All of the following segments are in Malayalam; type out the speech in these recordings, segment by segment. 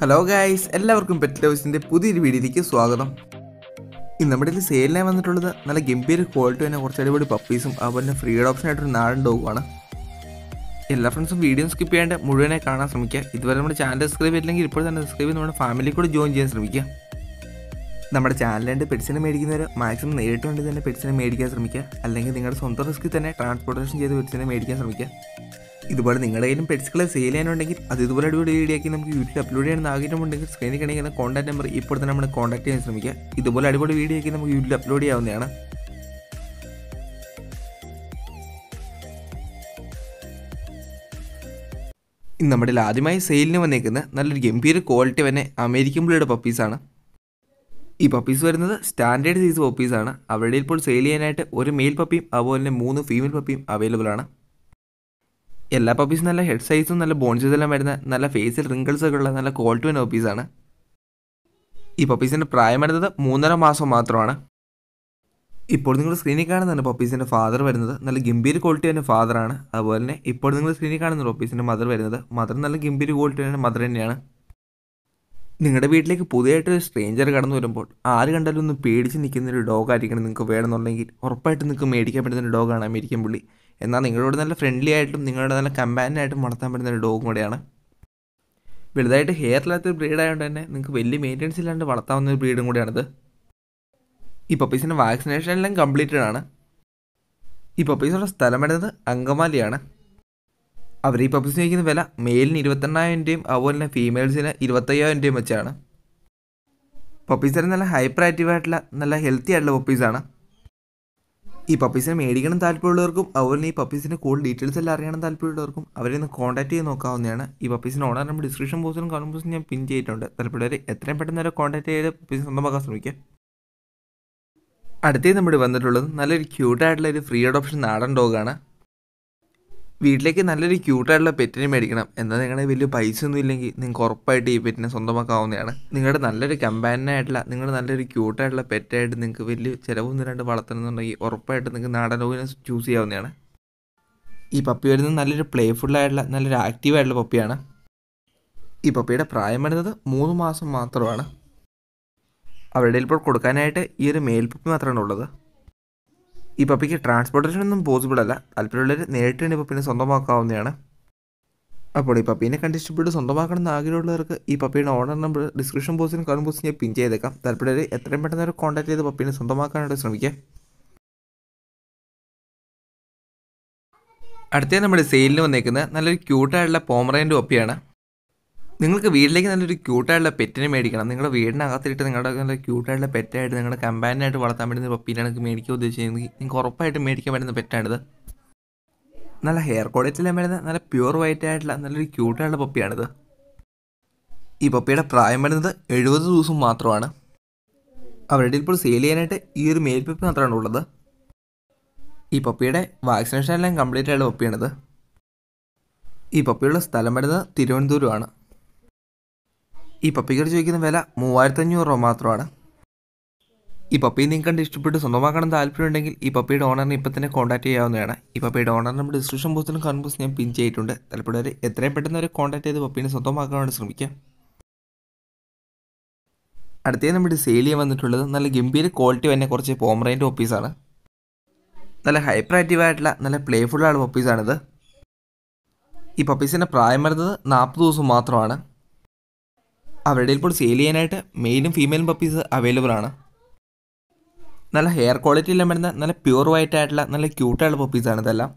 ഹലോ ഗായ്സ് എല്ലാവർക്കും പെറ്റ് ലവേഴ്സിൻ്റെ പുതിയൊരു വീഡിയോയിലേക്ക് സ്വാഗതം ഇന്ന് നമ്മുടെ ഇതിൽ സെയിലിനായി വന്നിട്ടുള്ളത് നല്ല ഗംഭീര ക്വാളിറ്റി തന്നെ കുറച്ച് അടിപൊളി പപ്പീസും അതുപോലെ തന്നെ ഫ്രീ ഓപ്ഷൻ ആയിട്ടൊരു നാടൻ ഡോഗുമാണ് എല്ലാ ഫ്രണ്ട്സും വീഡിയോ സ്കിപ്പ് ചെയ്യാണ്ട് മുഴുവനായി കാണാൻ ശ്രമിക്കുക ഇതുവരെ നമ്മുടെ ചാനൽ സബ്സ്ക്രൈബ് ചെയ്തില്ലെങ്കിൽ ഇപ്പോൾ തന്നെ സബ്സ്ക്രൈബ് ചെയ്ത് നമ്മുടെ ഫാമിലി കൂടെ ജോയിൻ ചെയ്യാൻ ശ്രമിക്കുക നമ്മുടെ ചാനലിൻ്റെ പെറ്റ്സിനെ മേടിക്കുന്നവർ മാക്സിമം നേരിട്ട് കൊണ്ട് തന്നെ പെറ്റ്സിനെ മേടിക്കാൻ ശ്രമിക്കുക അല്ലെങ്കിൽ നിങ്ങളുടെ സ്വന്തം റിസ്ക്കിൽ തന്നെ ട്രാൻസ്പോർട്ടേഷൻ ചെയ്ത് പെറ്റ്സിനെ മേടിക്കാൻ ശ്രമിക്കുക ഇതുപോലെ നിങ്ങളുടെ കയ്യിലും പെറ്റ്സുകളെ സെയിൽ ചെയ്യാനുണ്ടെങ്കിൽ അത് ഇതുപോലെ അടിപൊളി ആക്കി നമുക്ക് യൂട്യൂബിൽ അപ്ലോഡ് ചെയ്യണമെന്ന് ആഗ്രഹമുണ്ടെങ്കിൽ സ്ക്രീനിൽ കാണിക്കുന്ന കോൺടാക്ട് നമ്പർ ഇപ്പോൾ തന്നെ നമ്മൾ കോൺടാക്ട് ചെയ്യാൻ ശ്രമിക്കുക ഇതുപോലെ അടിപൊളി വീഡിയോ ആക്കി നമുക്ക് യൂട്യൂബിൽ അപ്ലോഡ് ചെയ്യാവുന്നതാണ് ഇന്ന് നമ്മുടെ ആദ്യമായി സെയിലിന് വന്നേക്കുന്ന നല്ലൊരു ഗംഭീര ക്വാളിറ്റി തന്നെ അമേരിക്കൻ ബ്ലൂയുടെ പപ്പീസാണ് ഈ പപ്പീസ് വരുന്നത് സ്റ്റാൻഡേർഡ് സൈസ് പപ്പീസാണ് അവരുടെ ഇപ്പോൾ സെയിൽ ചെയ്യാനായിട്ട് ഒരു മെയിൽ പപ്പിയും അതുപോലെ തന്നെ മൂന്ന് ഫീമെയിൽ പപ്പിയും അവൈലബിൾ ആണ് എല്ലാ പപ്പീസും നല്ല ഹെഡ് സൈസും നല്ല ബോൺസസ് എല്ലാം വരുന്ന നല്ല ഫേസിൽ റിങ്കിൾസ് ഒക്കെ ഉള്ള നല്ല ക്വാളിറ്റി വരുന്ന പപ്പീസാണ് ഈ പപ്പീസിൻ്റെ പ്രായം വരുന്നത് മൂന്നര മാസം മാത്രമാണ് ഇപ്പോൾ നിങ്ങൾ സ്ക്രീനിൽ കാണുന്നതാണ് പപ്പീസിൻ്റെ ഫാദർ വരുന്നത് നല്ല ഗംഭീര ക്വാളിറ്റി തന്നെ ഫാദറാണ് അതുപോലെ തന്നെ ഇപ്പോൾ നിങ്ങൾ സ്ക്രീനിൽ കാണുന്ന പപ്പീസിൻ്റെ മദർ വരുന്നത് മദർ നല്ല ഗംഭീര ക്വാളിറ്റി തന്നെ മദർ തന്നെയാണ് നിങ്ങളുടെ വീട്ടിലേക്ക് പുതിയതായിട്ട് ഒരു സ്ട്രേഞ്ചർ കടന്നു വരുമ്പോൾ ആര് കണ്ടാലും ഒന്ന് പേടിച്ച് നിൽക്കുന്ന ഒരു ഡോഗ് ആയിരിക്കണം നിങ്ങൾക്ക് വേണമെന്നുണ്ടെങ്കിൽ ഉറപ്പായിട്ട് നിങ്ങൾക്ക് മേടിക്കാൻ പറ്റുന്ന ഒരു ഡോഗാണ് അമേരിക്കൻ പുള്ളി എന്നാൽ നിങ്ങളോട് നല്ല ഫ്രണ്ട്ലി ആയിട്ടും നിങ്ങളുടെ നല്ല കമ്പാനിയായിട്ടും വളർത്താൻ പറ്റുന്ന ഒരു ഡോഗും കൂടെയാണ് വലുതായിട്ട് ഹെയർ ബ്രീഡ് ബ്രീഡായതുകൊണ്ട് തന്നെ നിങ്ങൾക്ക് വലിയ മെയിൻ്റെനൻസ് ഇല്ലാണ്ട് വളർത്താവുന്ന ഒരു ബ്രീഡും കൂടിയാണിത് ഈ പപ്പീസിൻ്റെ വാക്സിനേഷൻ എല്ലാം കംപ്ലീറ്റഡ് ആണ് ഈ പപ്പീസിനുള്ള സ്ഥലം വരുന്നത് അങ്കമാലിയാണ് അവർ ഈ പപ്പീസിന് വയ്ക്കുന്ന വില മെയിലിന് ഇരുപത്തെണ്ണായിരം രൂപയും അതുപോലെ തന്നെ ഫീമെയിൽസിന് ഇരുപത്തയ്യായിരം രൂപയും വെച്ചാണ് പപ്പീസിന് നല്ല ഹൈപ്പർ ആക്റ്റീവ് ആയിട്ടുള്ള നല്ല ഹെൽത്തി ആയിട്ടുള്ള പപ്പീസാണ് ഈ പപ്പീസിനെ മേടിക്കണം താല്പര്യമുള്ളവർക്കും അതുപോലെ തന്നെ ഈ പപ്പീസിൻ്റെ കൂടുതൽ ഡീറ്റെയിൽസ് എല്ലാം അറിയണം താല്പര്യമുള്ളവർക്കും അവരെ ഒന്ന് കോൺടാക്ട് ചെയ്ത് നോക്കാവുന്നതാണ് ഈ പപ്പീസിൻ്റെ ഓണർ നമ്മുടെ ഡിസ്ക്രിപ്ഷൻ ബോക്സിലും കമൻറ്റ് ബോക്സിലും ഞാൻ പിൻ ചെയ്തിട്ടുണ്ട് താല്പര്യമുള്ളവർ എത്രയും പെട്ടെന്ന് അവരെ കോൺടാക്ട് ചെയ്ത് പപ്പീസ് സ്വന്തമാക്കാൻ ശ്രമിക്കുക അടുത്തേ നമ്മുടെ വന്നിട്ടുള്ളത് നല്ലൊരു ക്യൂട്ടായിട്ടുള്ള ഒരു ഫ്രീ അഡോപ്ഷൻ നാടൻ ഡോഗാണ് വീട്ടിലേക്ക് നല്ലൊരു ക്യൂട്ടായിട്ടുള്ള പെറ്റിനെ മേടിക്കണം എന്നാൽ നിങ്ങളുടെ വലിയ പൈസ ഒന്നും ഇല്ലെങ്കിൽ നിങ്ങൾക്ക് ഉറപ്പായിട്ട് ഈ പെറ്റിനെ സ്വന്തമാക്കാവുന്നതാണ് നിങ്ങളുടെ നല്ലൊരു കമ്പാനായിട്ടുള്ള നിങ്ങളുടെ നല്ലൊരു ക്യൂട്ടായിട്ടുള്ള പെറ്റായിട്ട് നിങ്ങൾക്ക് വലിയ ചിലവൊന്നും രണ്ട് വളർത്തണമെന്നുണ്ടെങ്കിൽ ഉറപ്പായിട്ട് നിങ്ങൾക്ക് നാടൻ ഡോഗിനെ ചൂസ് ചെയ്യാവുന്നതാണ് ഈ പപ്പി വരുന്നത് നല്ലൊരു പ്ലേഫുള്ളായിട്ടുള്ള നല്ലൊരു ആക്റ്റീവായിട്ടുള്ള പപ്പിയാണ് ഈ പപ്പിയുടെ പ്രായം വരുന്നത് മൂന്ന് മാസം മാത്രമാണ് അവരുടെ ഇപ്പോൾ കൊടുക്കാനായിട്ട് ഈ ഒരു മേൽപ്പപ്പി മാത്രമാണ് ഉള്ളത് ഈ പപ്പിക്ക് ട്രാൻസ്പോർട്ടേഷൻ ഒന്നും പോസിബിൾ അല്ല താല്പര്യമുള്ളവർ നേരിട്ട് തന്നെ പപ്പിനെ സ്വന്തമാക്കാവുന്നതാണ് അപ്പോൾ ഈ പപ്പീനെ കണ്ടിഷ്ടപ്പെട്ട് സ്വന്തമാക്കണം എന്ന് ആഗ്രഹമുള്ളവർക്ക് ഈ പപ്പിയുടെ ഓണർ നമ്പർ ഡിസ്ക്രിപ്ഷൻ ബോക്സിന് കമൻറ്റ് ബോക്സിൽ ഞാൻ പിൻ ചെയ്തേക്കാം താല്പര്യം എത്രയും പെട്ടെന്ന് കോൺടാക്ട് ചെയ്ത് പപ്പീനെ സ്വന്തമാക്കാനായിട്ട് ശ്രമിക്കുക അടുത്തേ നമ്മുടെ സെയിലിന് വന്നേക്കുന്നത് നല്ലൊരു ക്യൂട്ടായിട്ടുള്ള പോമറേൻ്റെ ഒപ്പിയാണ് നിങ്ങൾക്ക് വീട്ടിലേക്ക് നല്ലൊരു ക്യൂട്ടായിട്ടുള്ള പെറ്റിനെ മേടിക്കണം നിങ്ങളുടെ വീടിനകത്തിട്ട് നിങ്ങളുടെ നല്ല ക്യൂട്ടായിട്ടുള്ള പെറ്റായിട്ട് നിങ്ങളുടെ കമ്പാനിയായിട്ട് വളർത്താൻ പറ്റുന്ന പപ്പീനാണെങ്കിൽ മേടിക്കുക മേടിക്കാൻ ഉദ്ദേശിച്ചെങ്കിൽ നിങ്ങൾക്ക് ഉറപ്പായിട്ട് മേടിക്കാൻ പറ്റുന്ന പെറ്റാണിത് നല്ല ഹെയർ ക്വാളിറ്റിയിലും വരുന്ന നല്ല പ്യൂർ വൈറ്റ് ആയിട്ടുള്ള നല്ലൊരു ക്യൂട്ടായിട്ടുള്ള പപ്പിയാണിത് ഈ പപ്പിയുടെ പ്രായം വരുന്നത് എഴുപത് ദിവസം മാത്രമാണ് അവരുടെ ഇപ്പോൾ സെയിൽ ചെയ്യാനായിട്ട് ഈ ഒരു മെയിൽ പപ്പി മാത്രമാണ് ഉള്ളത് ഈ പപ്പിയുടെ വാക്സിനേഷൻ എല്ലാം കംപ്ലീറ്റ് ആയിട്ടുള്ള പപ്പിയാണിത് ഈ പപ്പിയുള്ള സ്ഥലം വരുന്നത് തിരുവനന്തപുരമാണ് ഈ പപ്പിക്കറി ചോദിക്കുന്ന വില അഞ്ഞൂറ് രൂപ മാത്രമാണ് ഈ പപ്പി നിങ്ങൾ കണ്ട് ഇഷ്ടപ്പെട്ട് സ്വന്തമാക്കണം താല്പര്യമുണ്ടെങ്കിൽ ഈ പപ്പിയുടെ ഓണറിനെ ഇപ്പം തന്നെ കോൺടാക്ട് ചെയ്യാവുന്നതാണ് ഈ പപ്പിയുടെ ഓണർ നമ്മുടെ ഡിസ്ക്രിപ്ഷൻ ബോക്സിലും കമൻറ്റ് ബോക്സ് ഞാൻ പിൻ ചെയ്തിട്ടുണ്ട് തലപ്പുഴ എത്രയും പെട്ടെന്ന് അവരെ കോൺടാക്ട് ചെയ്ത് പപ്പീനെ സ്വന്തമാക്കാൻ വേണ്ടി ശ്രമിക്കാം അടുത്തേ നമ്മുടെ സെയിൽ വന്നിട്ടുള്ളത് നല്ല ഗംഭീര ക്വാളിറ്റി തന്നെ കുറച്ച് പോമറേൻ്റെ പപ്പീസാണ് നല്ല ഹൈപ്പർ ആക്റ്റീവ് ആയിട്ടുള്ള നല്ല പ്ലേഫുള്ളാണ് പപ്പീസാണിത് ഈ പപ്പീസിൻ്റെ പ്രായം വരുന്നത് നാൽപ്പത് ദിവസം മാത്രമാണ് അവരുടെ ഇപ്പോൾ സെയിൽ ചെയ്യാനായിട്ട് മെയിലും ഫീമെയിലും പപ്പീസ് അവൈലബിൾ ആണ് നല്ല ഹെയർ ക്വാളിറ്റി എല്ലാം വരുന്ന നല്ല പ്യൂർ വൈറ്റ് ആയിട്ടുള്ള നല്ല ക്യൂട്ടായിട്ടുള്ള പപ്പീസാണ് ഇതെല്ലാം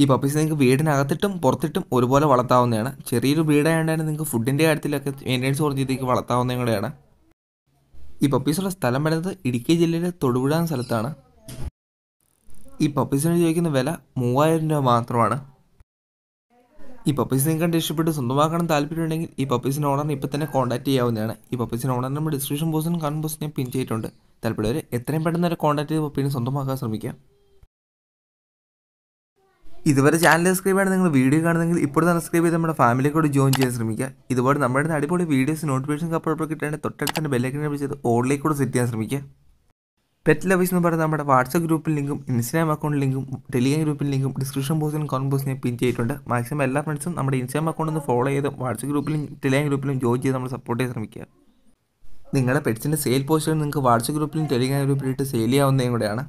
ഈ പപ്പീസ് നിങ്ങൾക്ക് വീടിനകത്തിട്ടും പുറത്തിട്ടും ഒരുപോലെ വളർത്താവുന്നതാണ് ചെറിയൊരു വീടായതുകൊണ്ട് തന്നെ നിങ്ങൾക്ക് ഫുഡിൻ്റെ കാര്യത്തിലൊക്കെ മെയിൻ്റെനൻസ് കുറച്ച് രീതിക്ക് വളർത്താവുന്നതും കൂടെയാണ് ഈ പപ്പീസുള്ള സ്ഥലം വരുന്നത് ഇടുക്കി ജില്ലയിലെ തൊടുപുഴ എന്ന സ്ഥലത്താണ് ഈ പപ്പീസിന് ചോദിക്കുന്ന വില മൂവായിരം രൂപ മാത്രമാണ് ഈ പപ്പീസ് നിങ്ങൾക്ക് കണ്ട് ഇഷ്ടപ്പെട്ട് സ്വന്തമാക്കണം താല്പര്യമുണ്ടെങ്കിൽ ഈ പപ്പീസിൻ്റെ ഓണറിനെ ഇപ്പോൾ തന്നെ കോൺടാക്ട് ചെയ്യാവുന്നതാണ് ഈ പപ്പീസിൻ്റെ ഓണർ നമ്മൾ ഡിസ്ക്രിപ്ഷൻ ബോക്സിനും കമൻറ്റ് ബോക്സിനെയും പിൻ ചെയ്തിട്ടുണ്ട് താല്പര്യവർ എത്രയും പെട്ടെന്ന് വരെ കോൺടാക്ട് ചെയ്ത് പപ്പീനെ സ്വന്തമാക്കാൻ ശ്രമിക്കുക ഇതുവരെ ചാനൽ സബ്സ്ക്രൈബ് ആണ് നിങ്ങൾ വീഡിയോ കാണുന്നെങ്കിൽ ഇപ്പോൾ സബ്സ്ക്രൈബ് ചെയ്ത് നമ്മുടെ ഫാമിലി കൂടെ ജോയിൻ ചെയ്യാൻ ശ്രമിക്കുക ഇതുപോലെ നമ്മുടെ അടിപൊളി വീഡിയോസ് നോട്ടിഫിക്കേഷൻ അപ്പോഴപ്പോൾ കിട്ടാൻ തൊട്ടടുത്ത് തന്നെ ബെല്ലൈക്കനെ വിളിച്ചത് ഓൺലൈൻ കൂടെ സെറ്റ് ചെയ്യാൻ ശ്രമിക്കുക പെറ്റ് ലവേഴ്സ് എന്ന് പറയുന്നത് നമ്മുടെ വാട്സപ്പ് ഗ്രൂപ്പിൽ ലിങ്കും ഇൻസ്റ്റാഗ്രാം അക്കൗണ്ട് ലിങ്കും ടെലിഗ്രാം ഗ്രൂപ്പിൽ ലിങ്കും ഡിസ്ക്രിപ്ഷൻ ബോക്സിലും കമൻറ്റ് ബോക്സിനെ പിൻ ചെയ്തിട്ടുണ്ട് മാക്സിമം എല്ലാ ഫ്രണ്ട്സും നമ്മുടെ ഇൻസ്റ്റാഗ്രാം അക്കൗണ്ട് ഒന്ന് ഫോളോ ചെയ്ത് വാട്സപ്പ് ഗ്രൂപ്പിലും ടെലിഗ്രാം ഗ്രൂപ്പിലും ജോയിൻ ചെയ്ത് നമ്മൾ സപ്പോർട്ട് ചെയ്യാൻ ശ്രമിക്കുക നിങ്ങളുടെ പെറ്റ്സിൻ്റെ സെയിൽ പോസ്റ്റുകൾ നിങ്ങൾക്ക് വാട്സപ്പ് ഗ്രൂപ്പിലും ടെലിഗ്രാം ഗ്രൂപ്പിലും ഇട്ട് സെയിൽ ചെയ്യാവുന്നതും കൂടെയാണ്